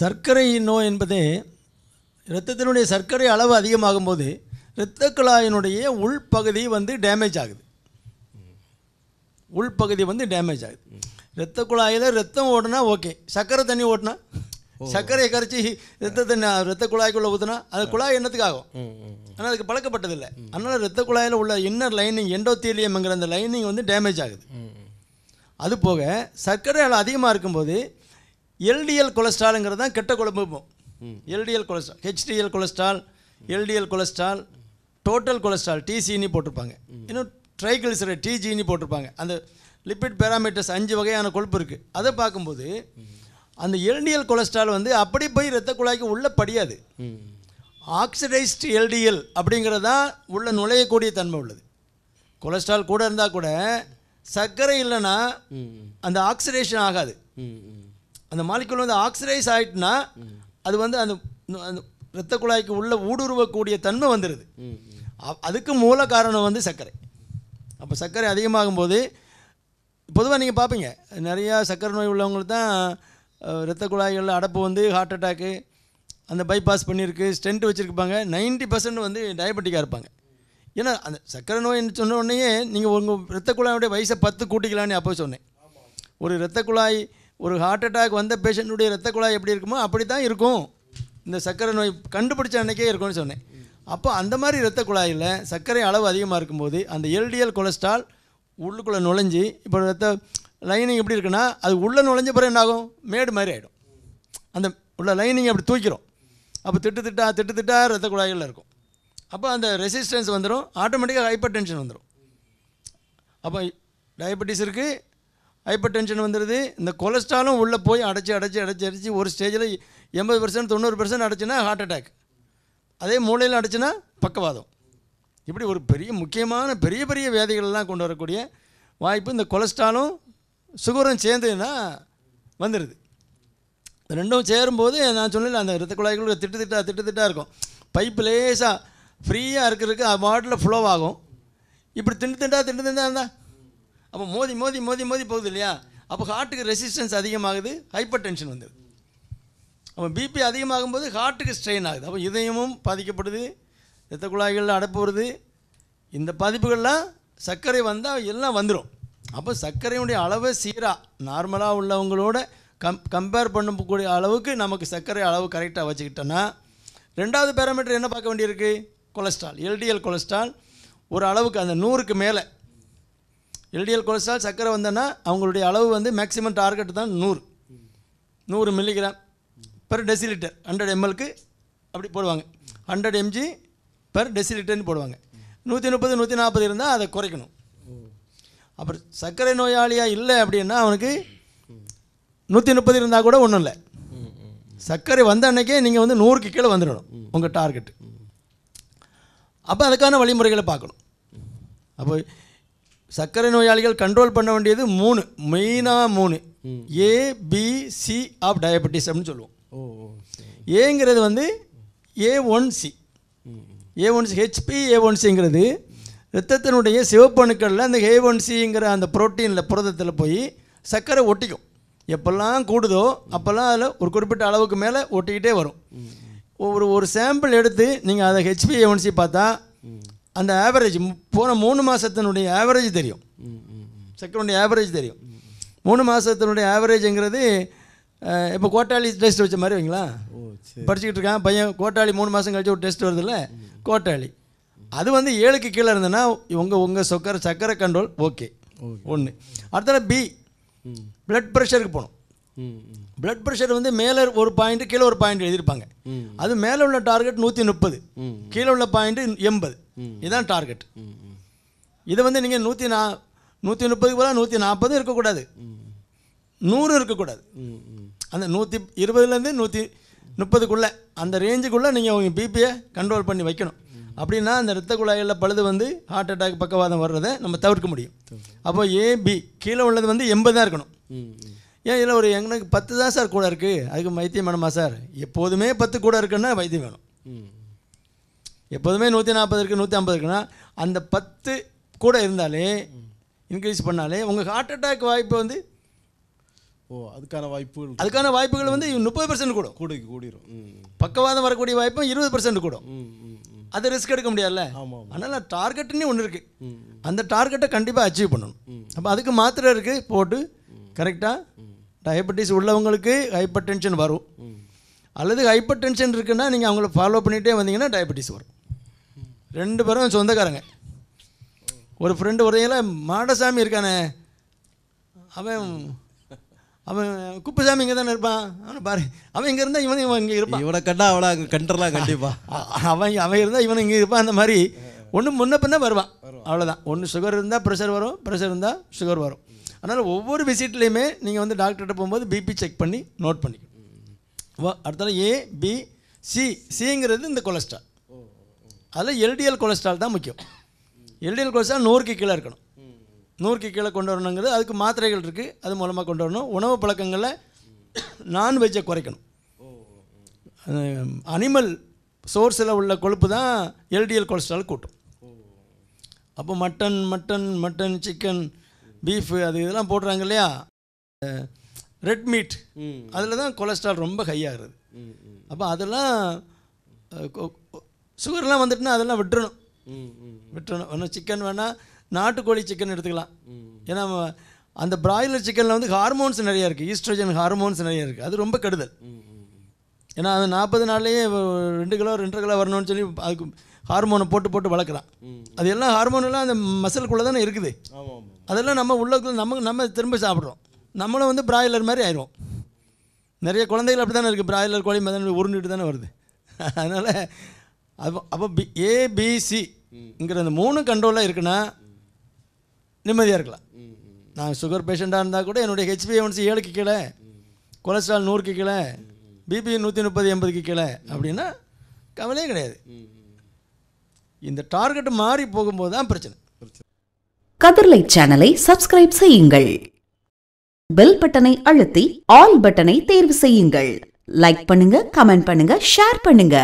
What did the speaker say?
சர்க்கரை நோய் என்பதே இரத்தத்தினுடைய சர்க்கரை அளவு அதிகமாகும் போது இரத்த குழாயினுடைய உள்பகுதி வந்து டேமேஜ் ஆகுது உள்பகுதி வந்து டேமேஜ் ஆகுது இரத்த குழாயில் ரத்தம் ஓடினா ஓகே சர்க்கரை தண்ணி ஓட்டினா சர்க்கரையை கரைச்சி தண்ணி ரத்த குழாய்க்குள்ளே ஊற்றினா அது குழாய் என்னத்துக்கு ஆகும் ஆனால் அதுக்கு பழக்கப்பட்டதில்லை அதனால் ரத்த குழாயில் உள்ள இன்னர் லைனிங் எண்டோத்தீலியம்ங்கிற அந்த லைனிங் வந்து டேமேஜ் ஆகுது அது போக சர்க்கரை அளவு அதிகமாக இருக்கும்போது எல்டிஎல் கொலஸ்ட்ராலுங்கிறது தான் கெட்ட போகும் LDL cholesterol HDL cholesterol LDL cholesterol total cholesterol டிசின்னு போட்டிருப்பாங்க இன்னும் ட்ரைகிளிசரைட் டிஜின்னு போட்டிருப்பாங்க அந்த லிப்பிட் பேராமீட்டர்ஸ் அஞ்சு வகையான கொழுப்பு இருக்குது அதை பார்க்கும்போது அந்த எல்டிஎல் கொலஸ்ட்ரால் வந்து அப்படி போய் ரத்த குழாய்க்கு உள்ளே படியாது ஆக்சிடைஸ்டு எல்டிஎல் அப்படிங்கிறது தான் உள்ளே நுழையக்கூடிய தன்மை உள்ளது கொலஸ்ட்ரால் கூட இருந்தால் கூட சர்க்கரை இல்லைன்னா அந்த ஆக்சிடேஷன் ஆகாது அந்த மாலிக்குள் வந்து ஆக்சிடைஸ் ஆகிட்டுனா அது வந்து அந்த இரத்த குழாய்க்கு உள்ள ஊடுருவக்கூடிய தன்மை வந்துடுது அதுக்கு மூல காரணம் வந்து சர்க்கரை அப்போ சர்க்கரை அதிகமாகும் போது பொதுவாக நீங்கள் பார்ப்பீங்க நிறையா சர்க்கரை நோய் உள்ளவங்களுக்கு தான் இரத்த குழாய்களில் அடப்பு வந்து ஹார்ட் அட்டாக்கு அந்த பைபாஸ் பண்ணியிருக்கு ஸ்டென்ட் வச்சுருப்பாங்க நைன்ட்டி பர்சன்ட் வந்து டயபெட்டிக்காக இருப்பாங்க ஏன்னா அந்த சர்க்கரை நோய்னு சொன்ன உடனேயே நீங்கள் உங்கள் இரத்த குழாயுடைய வயசை பத்து கூட்டிக்கலான்னு அப்போ சொன்னேன் ஒரு இரத்த குழாய் ஒரு ஹார்ட் அட்டாக் வந்த பேஷண்ட்டுடைய ரத்த குழாய் எப்படி இருக்குமோ அப்படி தான் இருக்கும் இந்த சர்க்கரை நோய் கண்டுபிடிச்ச அன்றைக்கே இருக்கும்னு சொன்னேன் அப்போ அந்த மாதிரி ரத்த குழாயில் சர்க்கரை அளவு அதிகமாக இருக்கும்போது அந்த எல்டிஎல் கொலஸ்ட்ரால் உள்ளுக்குள்ளே நுழைஞ்சி இப்போ ரத்த லைனிங் எப்படி இருக்குன்னா அது உள்ளே நுழைஞ்ச பிறகு என்னாகும் மேடு மாதிரி ஆகிடும் அந்த உள்ள லைனிங் அப்படி தூக்கிறோம் அப்போ திட்டு திட்டா திட்டு திட்டா ரத்த குழாய்களில் இருக்கும் அப்போ அந்த ரெசிஸ்டன்ஸ் வந்துடும் ஆட்டோமேட்டிக்காக ஹைப்பர் டென்ஷன் வந்துடும் அப்போ டயபெட்டிஸ் இருக்குது ஹைப்பர் டென்ஷன் வந்துடுது இந்த கொலஸ்ட்ராலும் உள்ளே போய் அடைச்சி அடைச்சி அடைச்சி அடைச்சி ஒரு ஸ்டேஜில் எண்பது பர்சன்ட் தொண்ணூறு பர்சன்ட் அடைச்சுன்னா ஹார்ட் அட்டாக் அதே மூளையில் அடைச்சுன்னா பக்கவாதம் இப்படி ஒரு பெரிய முக்கியமான பெரிய பெரிய வியாதிகளெலாம் கொண்டு வரக்கூடிய வாய்ப்பு இந்த கொலஸ்ட்ராலும் சுகரும் சேர்ந்துன்னா வந்துடுது ரெண்டும் சேரும்போது நான் சொல்லல அந்த இரத்த குழாய்கள் திட்டு திட்டா திட்டு திட்டாக இருக்கும் பைப் லேசாக ஃப்ரீயாக இருக்கிறதுக்கு வாட்டில் ஃப்ளோ ஆகும் இப்படி திண்டு திண்டா திண்டு திண்டா இருந்தால் அப்போ மோதி மோதி மோதி மோதி போகுது இல்லையா அப்போ ஹார்ட்டுக்கு ரெசிஸ்டன்ஸ் அதிகமாகுது ஹைப்பர் டென்ஷன் வந்துடுது அப்போ பிபி அதிகமாகும் போது ஹார்ட்டுக்கு ஸ்ட்ரெயின் ஆகுது அப்போ இதயமும் பாதிக்கப்படுது இரத்த குழாய்கள் அடைப்பு வருது இந்த பாதிப்புகள்லாம் சர்க்கரை வந்தால் எல்லாம் வந்துடும் அப்போ சர்க்கரையுடைய அளவு சீராக நார்மலாக உள்ளவங்களோட கம் கம்பேர் பண்ணக்கூடிய அளவுக்கு நமக்கு சர்க்கரை அளவு கரெக்டாக வச்சுக்கிட்டோன்னா ரெண்டாவது பேராமீட்டர் என்ன பார்க்க வேண்டியிருக்கு கொலஸ்ட்ரால் எல்டிஎல் கொலஸ்ட்ரால் ஒரு அளவுக்கு அந்த நூறுக்கு மேலே எல்டிஎல் கொலஸ்ட்ரால் சர்க்கரை வந்தோன்னா அவங்களுடைய அளவு வந்து மேக்ஸிமம் டார்கெட் தான் நூறு நூறு மில்லிகிராம் பெர் டெசிலிட்டர் ஹண்ட்ரட் எம்எல்க்கு அப்படி போடுவாங்க ஹண்ட்ரட் எம்ஜி பெர் டெசிலிட்டர்னு போடுவாங்க நூற்றி முப்பது நூற்றி நாற்பது இருந்தால் அதை குறைக்கணும் அப்புறம் சர்க்கரை நோயாளியாக இல்லை அப்படின்னா அவனுக்கு நூற்றி முப்பது இருந்தால் கூட ஒன்றும் இல்லை சர்க்கரை வந்த அன்னைக்கே நீங்கள் வந்து நூறுக்கு கீழே வந்துடணும் உங்கள் டார்கெட்டு அப்போ அதுக்கான வழிமுறைகளை பார்க்கணும் அப்போ சர்க்கரை நோயாளிகள் கண்ட்ரோல் பண்ண வேண்டியது மூணு மெயினாக மூணு ஏபிசி ஆஃப் டயபெட்டிஸ் அப்படின்னு சொல்லுவோம் ஏங்கிறது வந்து A one C A one C HB A one சிங்கிறது ரத்தத்தினுடைய சிவப்பணுக்களில் அந்த ஏ ஒன் சிங்கிற அந்த புரோட்டீனில் புரதத்தில் போய் சர்க்கரை ஒட்டிக்கும் எப்பெல்லாம் கூடுதோ அப்போல்லாம் அதில் ஒரு குறிப்பிட்ட அளவுக்கு மேலே ஒட்டிக்கிட்டே வரும் ஒரு ஒரு சாம்பிள் எடுத்து நீங்கள் அதை ஹெச்பி ஏ ஒன் சி பார்த்தா அந்த ஆவரேஜ் போன மூணு மாதத்தினுடைய ஆவரேஜ் தெரியும் செக்கனுடைய ஆவரேஜ் தெரியும் மூணு மாதத்தினுடைய ஆவரேஜுங்கிறது இப்போ கோட்டாளி டெஸ்ட் வச்ச மாதிரி வைங்களா படிச்சுக்கிட்டு இருக்கான் பையன் கோட்டாளி மூணு மாதம் கழிச்சு ஒரு டெஸ்ட் வருதுல்ல கோட்டாளி அது வந்து ஏழுக்கு கீழே இருந்ததுன்னா உங்கள் உங்கள் சொக்கரை சக்கரை கண்ட்ரோல் ஓகே ஒன்று அடுத்தது பி ப்ளட் ப்ரெஷருக்கு போகணும் பிளட் ப்ரெஷர் வந்து மேலே ஒரு பாயிண்ட் கீழே ஒரு பாயிண்ட் எழுதியிருப்பாங்க அது மேலே உள்ள டார்கெட் நூற்றி முப்பது கீழே உள்ள பாயிண்ட் எண்பது இதுதான் டார்கெட் இதை வந்து நீங்கள் நூற்றி நா நூற்றி முப்பதுக்கு போல நூற்றி நாற்பதும் இருக்கக்கூடாது நூறு இருக்கக்கூடாது அந்த நூற்றி இருபதுலேருந்து நூற்றி முப்பதுக்குள்ளே அந்த ரேஞ்சுக்குள்ளே நீங்கள் உங்கள் பிபியை கண்ட்ரோல் பண்ணி வைக்கணும் அப்படின்னா அந்த ரத்த குழாயில் பழுது வந்து ஹார்ட் அட்டாக் பக்கவாதம் வர்றதை நம்ம தவிர்க்க முடியும் அப்போ ஏபி கீழே உள்ளது வந்து எண்பது தான் இருக்கணும் ஏன் இதில் ஒரு எங்களுக்கு பத்து தான் சார் கூட இருக்குது அதுக்கு வைத்தியம் வேணுமா சார் எப்போதுமே பத்து கூட இருக்குன்னா வைத்தியம் வேணும் எப்போதுமே நூற்றி நாற்பது இருக்குது நூற்றி ஐம்பது இருக்குன்னா அந்த பத்து கூட இருந்தாலே இன்க்ரீஸ் பண்ணாலே உங்கள் ஹார்ட் அட்டாக் வாய்ப்பு வந்து ஓ அதுக்கான வாய்ப்புகள் அதுக்கான வாய்ப்புகள் வந்து முப்பது பர்சன்ட் கூட கூட கூடிரும் பக்கவாதம் வரக்கூடிய வாய்ப்பும் இருபது பர்சன்ட் கூட அது ரிஸ்க் எடுக்க முடியாதுல்ல அதனால் டார்கெட்டுன்னே ஒன்று இருக்குது அந்த டார்கெட்டை கண்டிப்பாக அச்சீவ் பண்ணணும் அப்போ அதுக்கு மாத்திரை இருக்குது போட்டு கரெக்டாக டயபெட்டிஸ் உள்ளவங்களுக்கு ஹைப்பர் டென்ஷன் வரும் அல்லது ஹைப்பர் டென்ஷன் இருக்குன்னா நீங்கள் அவங்கள ஃபாலோ பண்ணிகிட்டே வந்தீங்கன்னா டயபெட்டிஸ் வரும் ரெண்டு பேரும் சொந்தக்காரங்க ஒரு ஃப்ரெண்டு ஒருத்தையில மாடசாமி இருக்கானே அவன் அவன் குப்புசாமி இங்கே தானே இருப்பான் அவனை பாரு அவன் இங்கே இருந்தால் இவன் இவன் இங்கே இருப்பான் இவனை கண்டா அவனை அங்கே கண்டர்லாம் கண்டிப்பாக அவன் அவன் இருந்தால் இவன் இங்கே இருப்பான் அந்த மாதிரி ஒன்று முன்ன பின்ன வருவான் அவ்வளோதான் ஒன்று சுகர் இருந்தால் ப்ரெஷர் வரும் ப்ரெஷர் இருந்தால் சுகர் வரும் அதனால் ஒவ்வொரு விசிட்லேயுமே நீங்கள் வந்து டாக்டர்கிட்ட போகும்போது பிபி செக் பண்ணி நோட் பண்ணிக்கணும் அடுத்தால ஏ பி சி சிங்கிறது இந்த கொலஸ்ட்ரால் அதில் எல்டிஎல் கொலஸ்ட்ரால் தான் முக்கியம் எல்டிஎல் கொலஸ்ட்ரால் நூறுக்கு கீழே இருக்கணும் நூறுக்கு கீழே கொண்டு வரணுங்கிறது அதுக்கு மாத்திரைகள் இருக்குது அது மூலமாக கொண்டு வரணும் உணவு பழக்கங்களில் நான்வெஜ்ஜை குறைக்கணும் அனிமல் சோர்ஸில் உள்ள கொழுப்பு தான் எல்டிஎல் கொலஸ்ட்ரால் கூட்டும் அப்போ mutton mutton mutton chicken beef அது இதெல்லாம் போடுறாங்க இல்லையா ரெட் மீட் அதில் தான் கொலஸ்ட்ரால் ரொம்ப ஹையாகிறது அப்போ அதெல்லாம் சுகர்லாம் வந்துட்டுனா அதெல்லாம் விட்டுறணும் விட்டுறணும் வேணால் சிக்கன் வேணால் நாட்டுக்கோழி சிக்கன் எடுத்துக்கலாம் ஏன்னா அந்த பிராய்லர் சிக்கனில் வந்து ஹார்மோன்ஸ் நிறையா இருக்குது ஈஸ்ட்ரோஜன் ஹார்மோன்ஸ் நிறையா இருக்குது அது ரொம்ப கெடுதல் ஏன்னா அது நாற்பது நாள்லேயே ரெண்டு கிலோ ரெண்டரை கிலோ வரணும்னு சொல்லி அதுக்கு ஹார்மோனை போட்டு போட்டு வளர்க்குறான் அது எல்லாம் ஹார்மோனெல்லாம் அந்த மசிலுக்குள்ளே தானே இருக்குது அதெல்லாம் நம்ம உள்ளக்குள்ள நமக்கு நம்ம திரும்ப சாப்பிட்றோம் நம்மளும் வந்து பிராய்லர் மாதிரி ஆயிரும் நிறைய குழந்தைகள் அப்படி தானே இருக்குது பிராய்லர் கோழி மாதிரி உருண்டுட்டு தானே வருது அதனால் அப்போ அப்போ பி ஏபிசிங்கிற அந்த மூணு கண்ட்ரோலாக இருக்குன்னா நிம்மதியாக இருக்கலாம் நான் சுகர் பேஷண்ட்டாக இருந்தால் கூட என்னுடைய ஒன்ஸ் ஏழுக்கு கீழே கொலஸ்ட்ரால் நூறுக்கு கீழே பிபி நூற்றி முப்பது எண்பதுக்கு கீழே அப்படின்னா கவலையே கிடையாது இந்த டார்கெட் மாறி போகும்போது தான் பிரச்சனை கதிர்லை சேனலை சப்ஸ்கிரைப் செய்யுங்கள் பெல் பட்டனை அழுத்தி ஆல் பட்டனை தேர்வு செய்யுங்கள் லைக் பண்ணுங்க கமெண்ட் பண்ணுங்க ஷேர் பண்ணுங்க